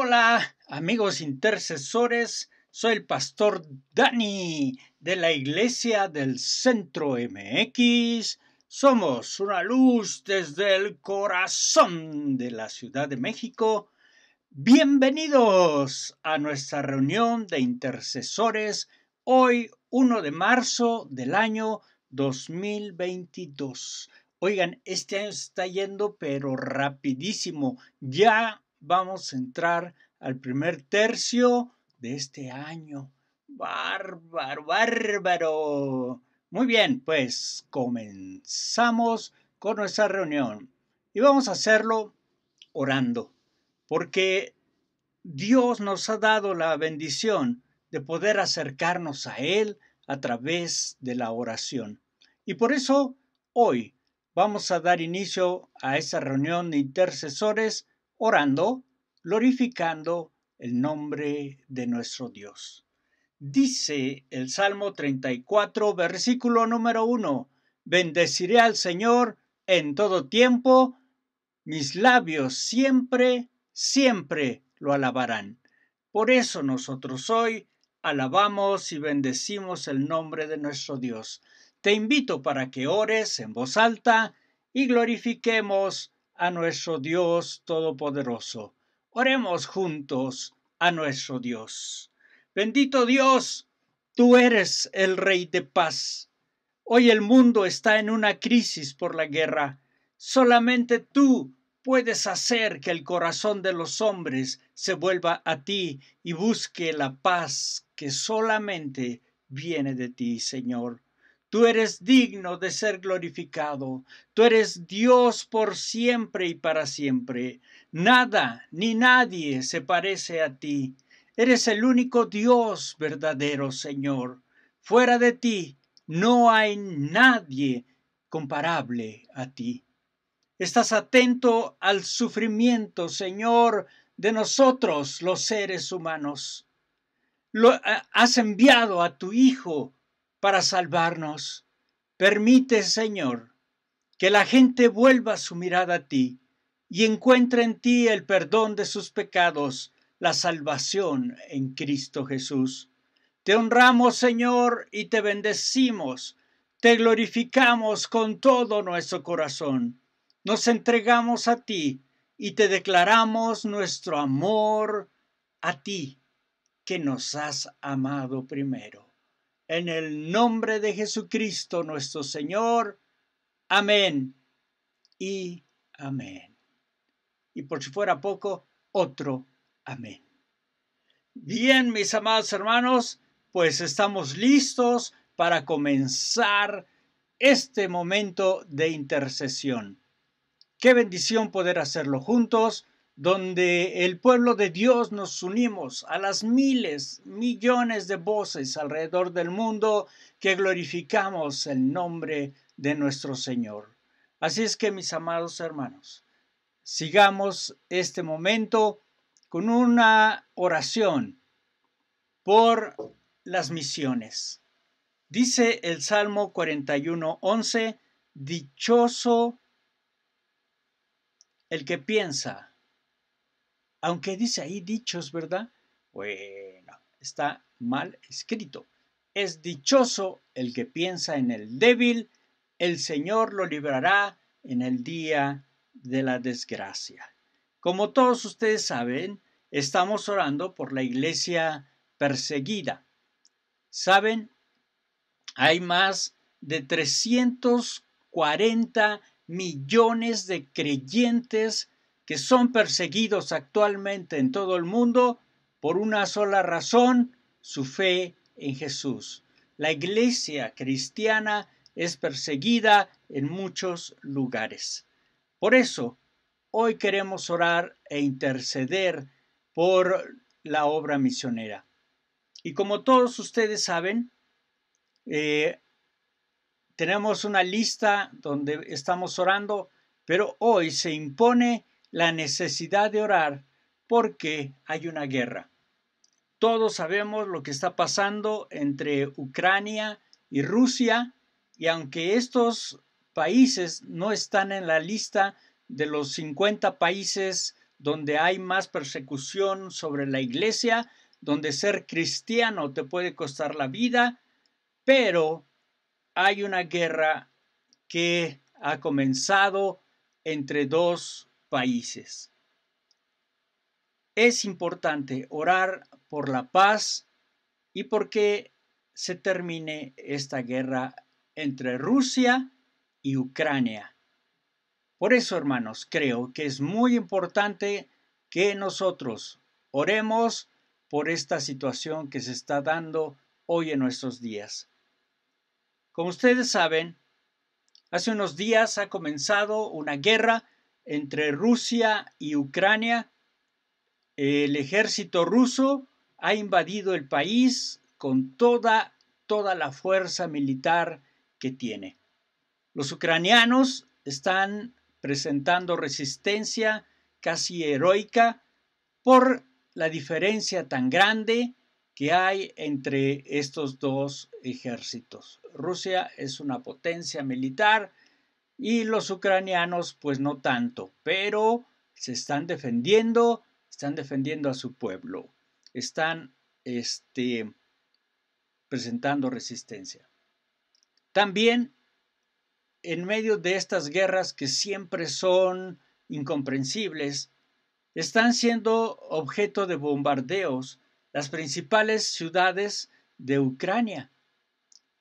Hola amigos intercesores, soy el pastor Dani de la Iglesia del Centro MX. Somos una luz desde el corazón de la Ciudad de México. Bienvenidos a nuestra reunión de intercesores hoy 1 de marzo del año 2022. Oigan, este año está yendo pero rapidísimo. Ya vamos a entrar al primer tercio de este año. Bárbaro, bárbaro. Muy bien, pues comenzamos con nuestra reunión y vamos a hacerlo orando, porque Dios nos ha dado la bendición de poder acercarnos a Él a través de la oración. Y por eso hoy vamos a dar inicio a esa reunión de intercesores orando, glorificando el nombre de nuestro Dios. Dice el Salmo 34, versículo número 1, bendeciré al Señor en todo tiempo, mis labios siempre, siempre lo alabarán. Por eso nosotros hoy alabamos y bendecimos el nombre de nuestro Dios. Te invito para que ores en voz alta y glorifiquemos a nuestro Dios Todopoderoso. Oremos juntos a nuestro Dios. Bendito Dios, tú eres el Rey de paz. Hoy el mundo está en una crisis por la guerra. Solamente tú puedes hacer que el corazón de los hombres se vuelva a ti y busque la paz que solamente viene de ti, Señor. Tú eres digno de ser glorificado. Tú eres Dios por siempre y para siempre. Nada ni nadie se parece a ti. Eres el único Dios verdadero, Señor. Fuera de ti no hay nadie comparable a ti. Estás atento al sufrimiento, Señor, de nosotros los seres humanos. Lo, eh, has enviado a tu Hijo para salvarnos. Permite, Señor, que la gente vuelva su mirada a ti y encuentre en ti el perdón de sus pecados, la salvación en Cristo Jesús. Te honramos, Señor, y te bendecimos, te glorificamos con todo nuestro corazón. Nos entregamos a ti y te declaramos nuestro amor a ti, que nos has amado primero. En el nombre de Jesucristo nuestro Señor. Amén. Y amén. Y por si fuera poco, otro amén. Bien, mis amados hermanos, pues estamos listos para comenzar este momento de intercesión. Qué bendición poder hacerlo juntos donde el pueblo de Dios nos unimos a las miles, millones de voces alrededor del mundo que glorificamos el nombre de nuestro Señor. Así es que, mis amados hermanos, sigamos este momento con una oración por las misiones. Dice el Salmo 41.11, Dichoso el que piensa aunque dice ahí dichos, ¿verdad? Bueno, está mal escrito. Es dichoso el que piensa en el débil, el Señor lo librará en el día de la desgracia. Como todos ustedes saben, estamos orando por la iglesia perseguida. Saben, hay más de 340 millones de creyentes que son perseguidos actualmente en todo el mundo por una sola razón, su fe en Jesús. La iglesia cristiana es perseguida en muchos lugares. Por eso, hoy queremos orar e interceder por la obra misionera. Y como todos ustedes saben, eh, tenemos una lista donde estamos orando, pero hoy se impone la necesidad de orar porque hay una guerra. Todos sabemos lo que está pasando entre Ucrania y Rusia y aunque estos países no están en la lista de los 50 países donde hay más persecución sobre la iglesia, donde ser cristiano te puede costar la vida, pero hay una guerra que ha comenzado entre dos países. Es importante orar por la paz y porque se termine esta guerra entre Rusia y Ucrania. Por eso, hermanos, creo que es muy importante que nosotros oremos por esta situación que se está dando hoy en nuestros días. Como ustedes saben, hace unos días ha comenzado una guerra entre Rusia y Ucrania. El ejército ruso ha invadido el país con toda, toda la fuerza militar que tiene. Los ucranianos están presentando resistencia casi heroica por la diferencia tan grande que hay entre estos dos ejércitos. Rusia es una potencia militar y los ucranianos pues no tanto, pero se están defendiendo, están defendiendo a su pueblo, están este, presentando resistencia. También en medio de estas guerras que siempre son incomprensibles, están siendo objeto de bombardeos las principales ciudades de Ucrania.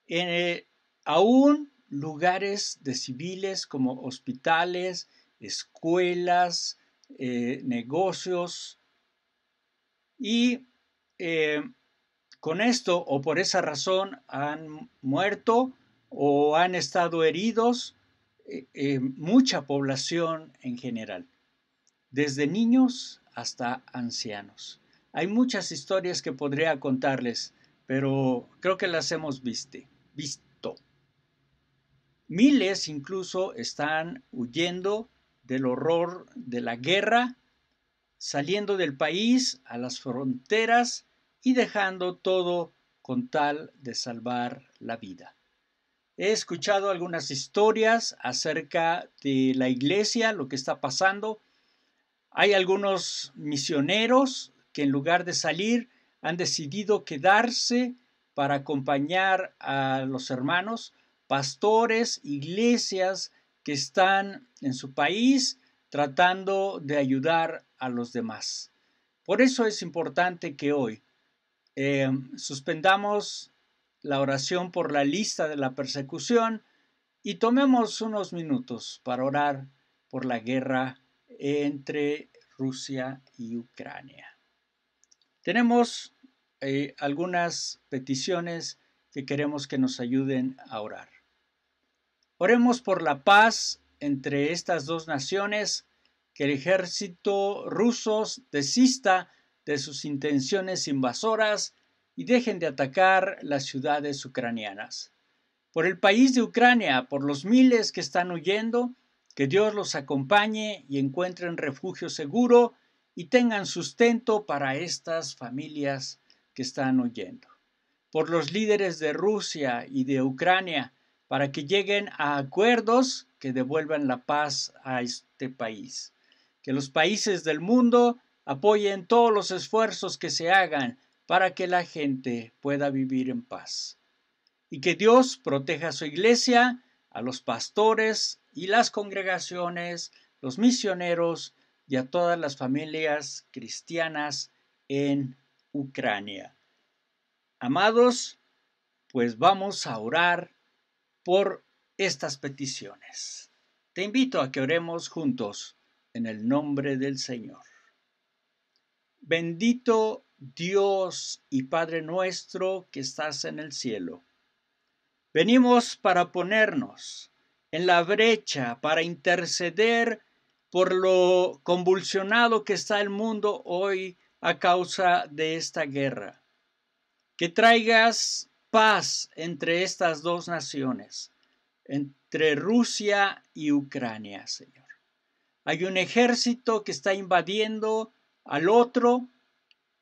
En, eh, aún lugares de civiles como hospitales, escuelas, eh, negocios. Y eh, con esto o por esa razón han muerto o han estado heridos eh, mucha población en general, desde niños hasta ancianos. Hay muchas historias que podría contarles, pero creo que las hemos visto. Miles incluso están huyendo del horror de la guerra, saliendo del país a las fronteras y dejando todo con tal de salvar la vida. He escuchado algunas historias acerca de la iglesia, lo que está pasando. Hay algunos misioneros que en lugar de salir han decidido quedarse para acompañar a los hermanos pastores, iglesias que están en su país tratando de ayudar a los demás. Por eso es importante que hoy eh, suspendamos la oración por la lista de la persecución y tomemos unos minutos para orar por la guerra entre Rusia y Ucrania. Tenemos eh, algunas peticiones que queremos que nos ayuden a orar. Oremos por la paz entre estas dos naciones, que el ejército ruso desista de sus intenciones invasoras y dejen de atacar las ciudades ucranianas. Por el país de Ucrania, por los miles que están huyendo, que Dios los acompañe y encuentren refugio seguro y tengan sustento para estas familias que están huyendo. Por los líderes de Rusia y de Ucrania, para que lleguen a acuerdos que devuelvan la paz a este país. Que los países del mundo apoyen todos los esfuerzos que se hagan para que la gente pueda vivir en paz. Y que Dios proteja a su iglesia, a los pastores y las congregaciones, los misioneros y a todas las familias cristianas en Ucrania. Amados, pues vamos a orar por estas peticiones. Te invito a que oremos juntos en el nombre del Señor. Bendito Dios y Padre nuestro que estás en el cielo. Venimos para ponernos en la brecha, para interceder por lo convulsionado que está el mundo hoy a causa de esta guerra. Que traigas paz entre estas dos naciones, entre Rusia y Ucrania, Señor. Hay un ejército que está invadiendo al otro.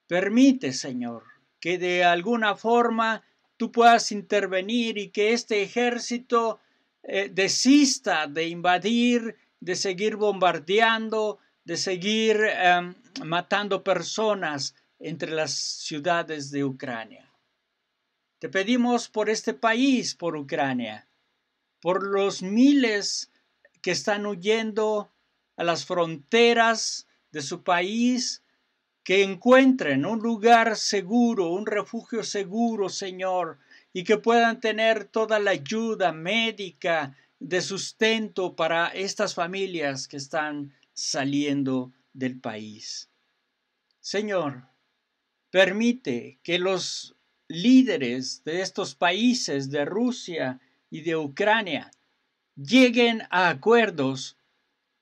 Permite, Señor, que de alguna forma tú puedas intervenir y que este ejército eh, desista de invadir, de seguir bombardeando, de seguir em, matando personas entre las ciudades de Ucrania. Te pedimos por este país, por Ucrania, por los miles que están huyendo a las fronteras de su país, que encuentren un lugar seguro, un refugio seguro, Señor, y que puedan tener toda la ayuda médica de sustento para estas familias que están saliendo del país. Señor, permite que los líderes de estos países, de Rusia y de Ucrania, lleguen a acuerdos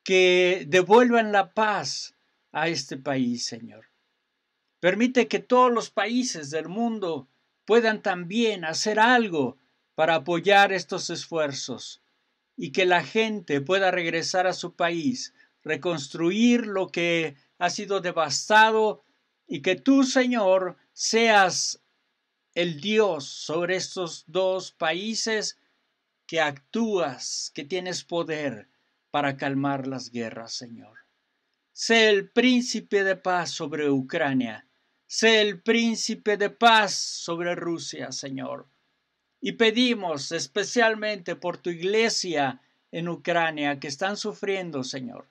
que devuelvan la paz a este país, Señor. Permite que todos los países del mundo puedan también hacer algo para apoyar estos esfuerzos y que la gente pueda regresar a su país, reconstruir lo que ha sido devastado y que tú, Señor, seas el Dios sobre estos dos países que actúas, que tienes poder para calmar las guerras, Señor. Sé el príncipe de paz sobre Ucrania. Sé el príncipe de paz sobre Rusia, Señor. Y pedimos especialmente por tu iglesia en Ucrania que están sufriendo, Señor.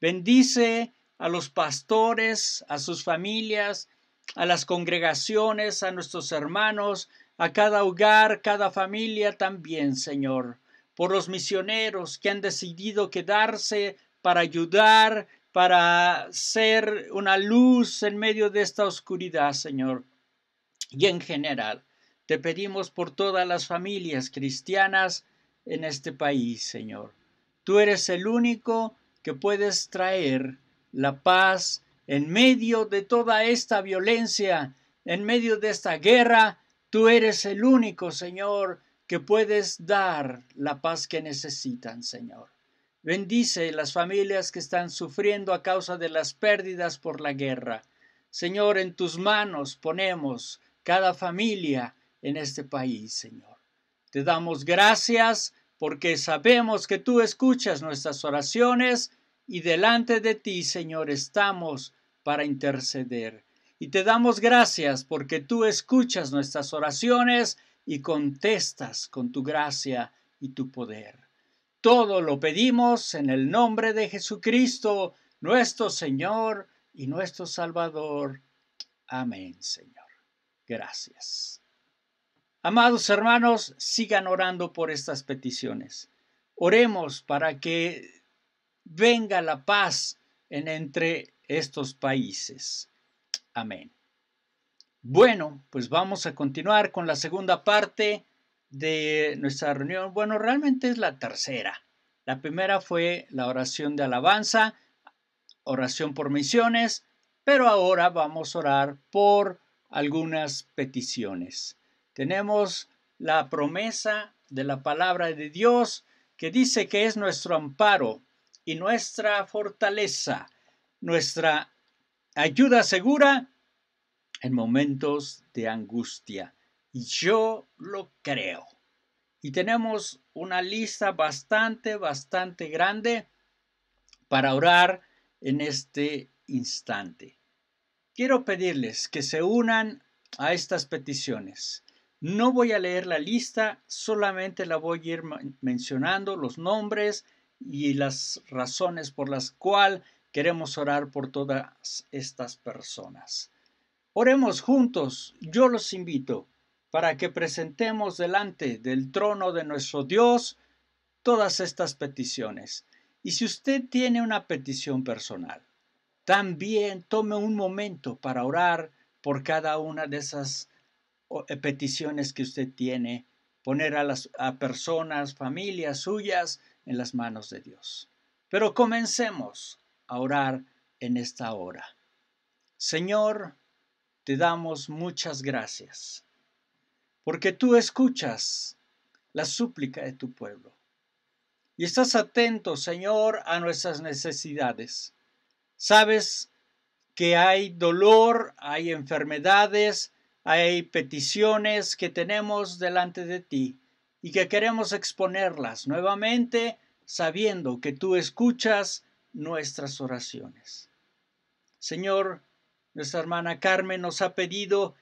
Bendice a los pastores, a sus familias, a las congregaciones, a nuestros hermanos, a cada hogar, cada familia también, Señor, por los misioneros que han decidido quedarse para ayudar, para ser una luz en medio de esta oscuridad, Señor. Y en general, te pedimos por todas las familias cristianas en este país, Señor. Tú eres el único que puedes traer la paz, en medio de toda esta violencia, en medio de esta guerra, tú eres el único, Señor, que puedes dar la paz que necesitan, Señor. Bendice las familias que están sufriendo a causa de las pérdidas por la guerra. Señor, en tus manos ponemos cada familia en este país, Señor. Te damos gracias porque sabemos que tú escuchas nuestras oraciones y delante de ti, Señor, estamos para interceder. Y te damos gracias porque tú escuchas nuestras oraciones y contestas con tu gracia y tu poder. Todo lo pedimos en el nombre de Jesucristo, nuestro Señor y nuestro Salvador. Amén, Señor. Gracias. Amados hermanos, sigan orando por estas peticiones. Oremos para que venga la paz en entre estos países. Amén. Bueno, pues vamos a continuar con la segunda parte de nuestra reunión. Bueno, realmente es la tercera. La primera fue la oración de alabanza, oración por misiones, pero ahora vamos a orar por algunas peticiones. Tenemos la promesa de la palabra de Dios que dice que es nuestro amparo y nuestra fortaleza nuestra ayuda segura en momentos de angustia. Y Yo lo creo. Y tenemos una lista bastante, bastante grande para orar en este instante. Quiero pedirles que se unan a estas peticiones. No voy a leer la lista, solamente la voy a ir mencionando los nombres y las razones por las cuales Queremos orar por todas estas personas. Oremos juntos, yo los invito, para que presentemos delante del trono de nuestro Dios todas estas peticiones. Y si usted tiene una petición personal, también tome un momento para orar por cada una de esas eh, peticiones que usted tiene, poner a las personas, familias suyas en las manos de Dios. Pero comencemos orar en esta hora. Señor, te damos muchas gracias, porque tú escuchas la súplica de tu pueblo. Y estás atento, Señor, a nuestras necesidades. Sabes que hay dolor, hay enfermedades, hay peticiones que tenemos delante de ti y que queremos exponerlas nuevamente sabiendo que tú escuchas nuestras oraciones. Señor, nuestra hermana Carmen nos ha pedido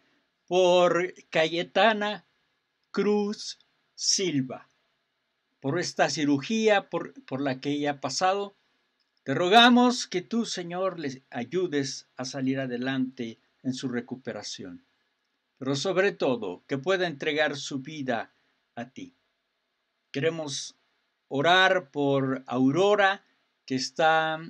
por Cayetana Cruz Silva, por esta cirugía por, la que ella ha pasado. Te rogamos que tú, Señor, le ayudes a salir adelante en su recuperación, pero sobre todo que pueda entregar su vida a ti. Queremos orar por Aurora, que está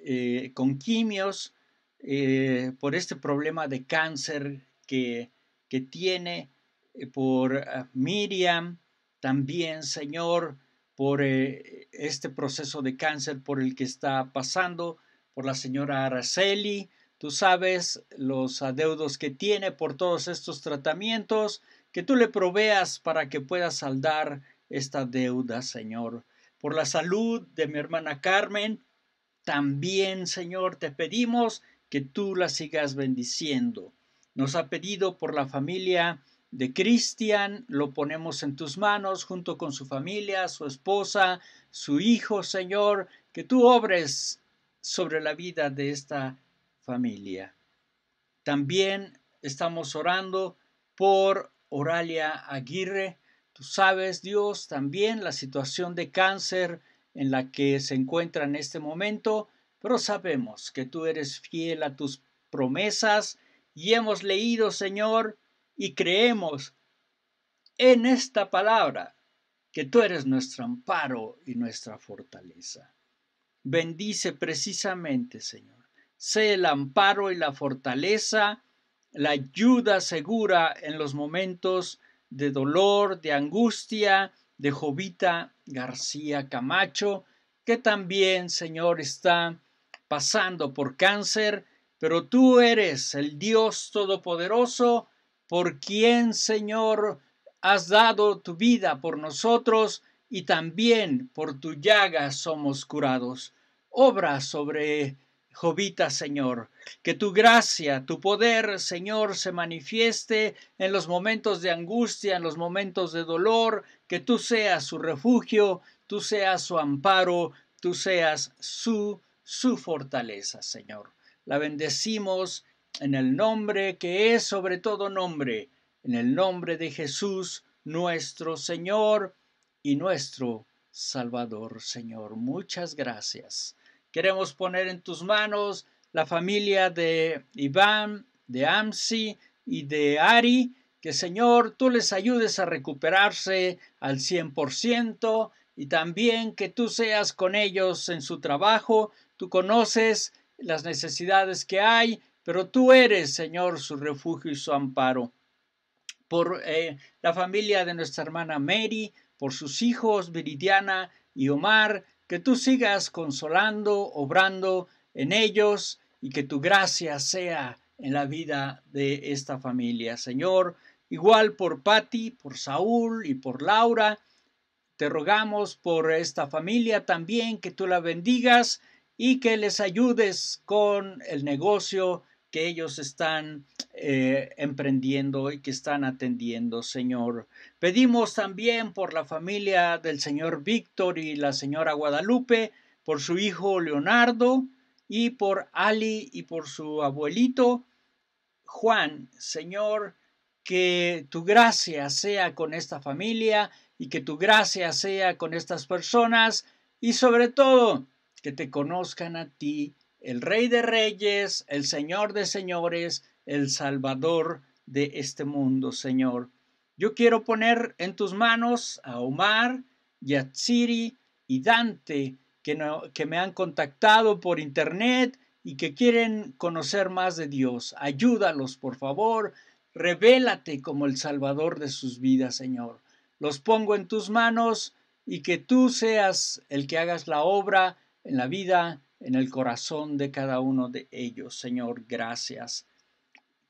eh, con quimios eh, por este problema de cáncer que, que tiene, eh, por ah, Miriam también, Señor, por este proceso de cáncer por el que está pasando, por la señora Araceli, tú sabes los adeudos que tiene por todos estos tratamientos, que tú le proveas para que pueda saldar esta deuda, Señor por la salud de mi hermana Carmen. También, Señor, te pedimos que tú la sigas bendiciendo. Nos ha pedido por la familia de Cristian, lo ponemos en tus manos junto con su familia, su esposa, su hijo, Señor, que tú obres sobre la vida de esta familia. También estamos orando por Oralia Aguirre, Tú sabes, Dios, también la situación de cáncer en la que se encuentra en este momento, pero sabemos que tú eres fiel a tus promesas y hemos leído, Señor, y creemos en esta palabra, que tú eres nuestro amparo y nuestra fortaleza. Bendice precisamente, Señor. Sé el amparo y la fortaleza, la ayuda segura en los momentos de dolor, de angustia, de Jovita García Camacho, que también, Señor, está pasando por cáncer, pero tú eres el Dios Todopoderoso, por quien, Señor, has dado tu vida por nosotros y también por tu llaga somos curados. Obra sobre Jovita, Señor. Que tu gracia, tu poder, Señor, se manifieste en los momentos de angustia, en los momentos de dolor, que tú seas su refugio, tú seas su amparo, tú seas su, su fortaleza, Señor. La bendecimos en el nombre que es sobre todo nombre, en el nombre de Jesús, nuestro Señor y nuestro Salvador, Señor. Muchas gracias. Queremos poner en tus manos la familia de Iván, de Amsi y de Ari, que Señor, tú les ayudes a recuperarse al 100% y también que tú seas con ellos en su trabajo. Tú conoces las necesidades que hay, pero tú eres, Señor, su refugio y su amparo. Por eh, la familia de nuestra hermana Mary, por sus hijos Viridiana y Omar, que tú sigas consolando, obrando en ellos y que tu gracia sea en la vida de esta familia. Señor, igual por Patti, por Saúl y por Laura, te rogamos por esta familia también que tú la bendigas y que les ayudes con el negocio que ellos están eh, emprendiendo y que están atendiendo, Señor. Pedimos también por la familia del señor Víctor y la señora Guadalupe, por su hijo Leonardo y por Ali y por su abuelito Juan, Señor, que tu gracia sea con esta familia y que tu gracia sea con estas personas y sobre todo que te conozcan a ti el Rey de Reyes, el Señor de Señores, el Salvador de este mundo, Señor. Yo quiero poner en tus manos a Omar, Yatsiri y Dante, que, me han contactado por internet y que quieren conocer más de Dios. Ayúdalos, por favor. Revélate como el Salvador de sus vidas, Señor. Los pongo en tus manos y que tú seas el que hagas la obra en la vida en el corazón de cada uno de ellos. Señor, gracias.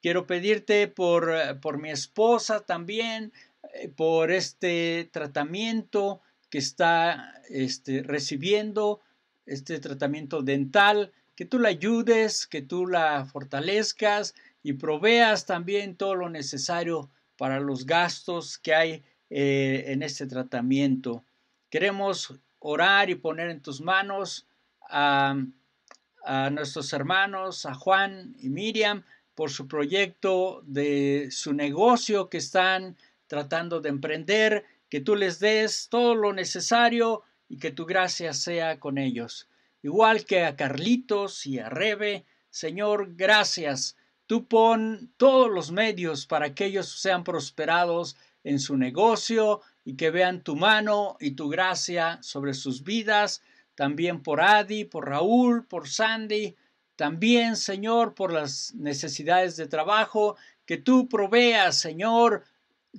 Quiero pedirte por, eh, por mi esposa también, eh, por este tratamiento que está este, recibiendo, este tratamiento dental, que tú la ayudes, que tú la fortalezcas y proveas también todo lo necesario para los gastos que hay eh, en este tratamiento. Queremos orar y poner en tus manos a, nuestros hermanos, a Juan y Miriam, por su proyecto de su negocio que están tratando de emprender, que tú les des todo lo necesario y que tu gracia sea con ellos. Igual que a Carlitos y a Rebe, Señor, gracias. Tú pon todos los medios para que ellos sean prosperados en su negocio y que vean tu mano y tu gracia sobre sus vidas también por Adi, por Raúl, por Sandy, también, Señor, por las necesidades de trabajo, que tú proveas, Señor,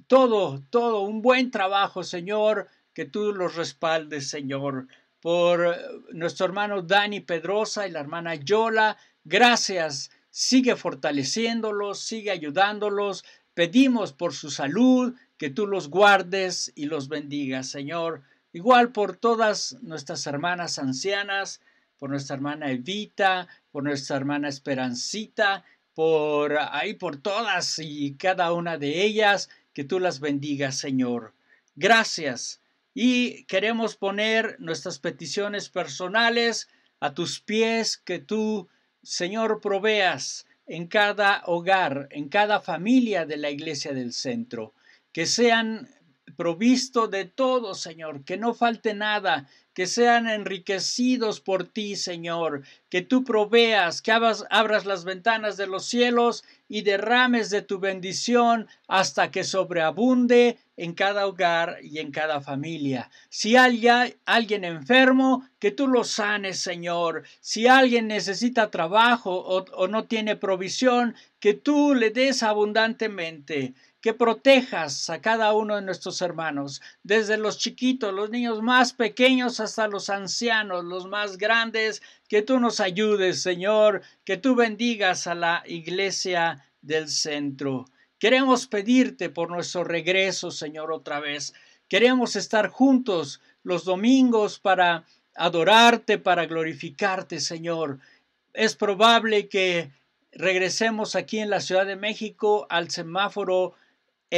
todo, todo, un buen trabajo, Señor, que tú los respaldes, Señor. Por eh, nuestro hermano Dani Pedrosa y la hermana Yola, gracias. Sigue fortaleciéndolos, sigue ayudándolos. Pedimos por su salud, que tú los guardes y los bendigas, Señor. Igual por todas nuestras hermanas ancianas, por nuestra hermana Evita, por nuestra hermana Esperancita, por ahí, por todas y cada una de ellas, que tú las bendigas, Señor. Gracias. Y queremos poner nuestras peticiones personales a tus pies, que tú, Señor, proveas en cada hogar, en cada familia de la Iglesia del Centro, que sean provisto de todo, Señor, que no falte nada, que sean enriquecidos por ti, Señor, que tú proveas, que abras, las ventanas de los cielos y derrames de tu bendición hasta que sobreabunde en cada hogar y en cada familia. Si hay alguien enfermo, que tú lo sanes, Señor. Si alguien necesita trabajo o no tiene provisión, que tú le des abundantemente que protejas a cada uno de nuestros hermanos, desde los chiquitos, los niños más pequeños hasta los ancianos, los más grandes, que tú nos ayudes, Señor, que tú bendigas a la iglesia del centro. Queremos pedirte por nuestro regreso, Señor, otra vez. Queremos estar juntos los domingos para adorarte, para glorificarte, Señor. Es probable que regresemos aquí en la Ciudad de México al semáforo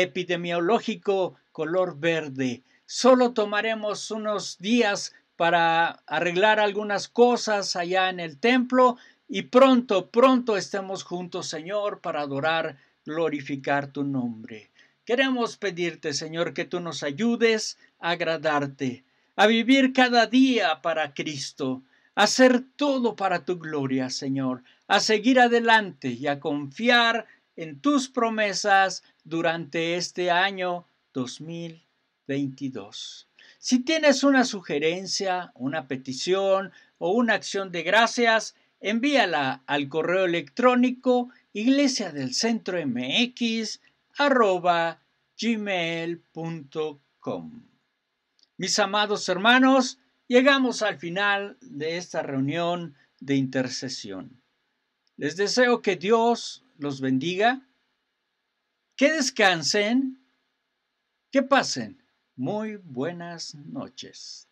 epidemiológico color verde. Solo tomaremos unos días para arreglar algunas cosas allá en el templo y pronto, pronto estemos juntos, Señor, para adorar, glorificar tu nombre. Queremos pedirte, Señor, que tú nos ayudes a agradarte, a vivir cada día para Cristo, a hacer todo para tu gloria, Señor, a seguir adelante y a confiar en tus promesas durante este año 2022. Si tienes una sugerencia, una petición o una acción de gracias, envíala al correo electrónico iglesia del centro mx Mis amados hermanos, llegamos al final de esta reunión de intercesión. Les deseo que Dios los bendiga, que descansen, que pasen muy buenas noches.